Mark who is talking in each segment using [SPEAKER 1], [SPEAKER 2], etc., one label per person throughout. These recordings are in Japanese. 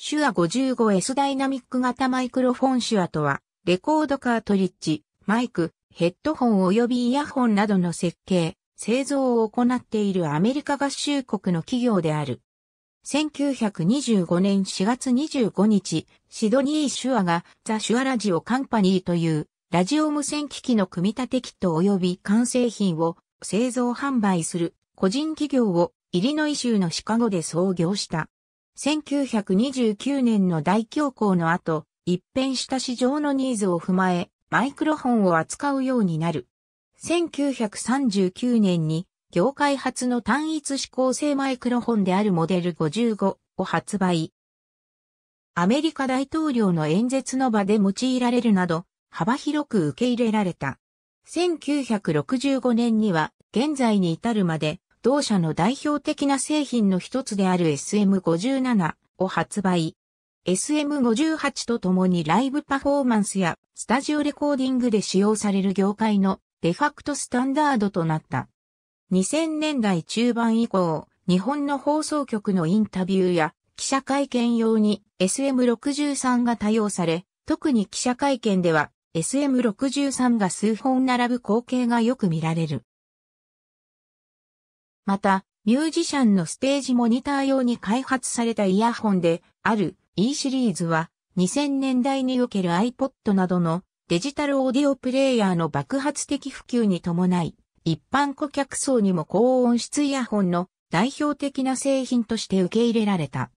[SPEAKER 1] シュア 55S ダイナミック型マイクロフォンシュアとは、レコードカートリッジ、マイク、ヘッドホン及びイヤホンなどの設計、製造を行っているアメリカ合衆国の企業である。1925年4月25日、シドニー・シュアがザ・シュアラジオ・カンパニーというラジオ無線機器の組み立てキット及び完成品を製造販売する個人企業をイリノイ州のシカゴで創業した。1929年の大恐慌の後、一変した市場のニーズを踏まえ、マイクロフォンを扱うようになる。1939年に業界初の単一指向性マイクロフォンであるモデル55を発売。アメリカ大統領の演説の場で用いられるなど、幅広く受け入れられた。1965年には現在に至るまで同社の代表的な製品の一つである SM57 を発売。SM58 と共にライブパフォーマンスやスタジオレコーディングで使用される業界のデファクトスタンダードとなった。2000年代中盤以降、日本の放送局のインタビューや記者会見用に SM63 が多用され、特に記者会見では SM63 が数本並ぶ光景がよく見られる。また、ミュージシャンのステージモニター用に開発されたイヤホンである E シリーズは2000年代における iPod などのデジタルオーディオプレイヤーの爆発的普及に伴い、一般顧客層にも高音質イヤホンの代表的な製品として受け入れられた。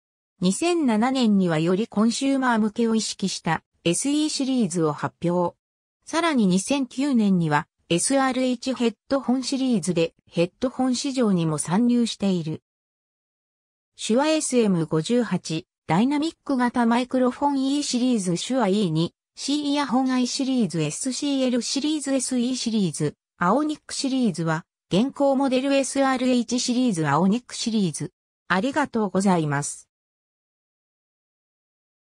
[SPEAKER 1] 2007年にはよりコンシューマー向けを意識した SE シリーズを発表。さらに2009年には SRH ヘッドホンシリーズでヘッドホン市場にも参入している。手話 SM58 ダイナミック型マイクロフォン E シリーズ手話 E2 C イヤホン I シリーズ SCL シリーズ SE シリーズアオニックシリーズは現行モデル SRH シリーズアオニックシリーズありがとうございます。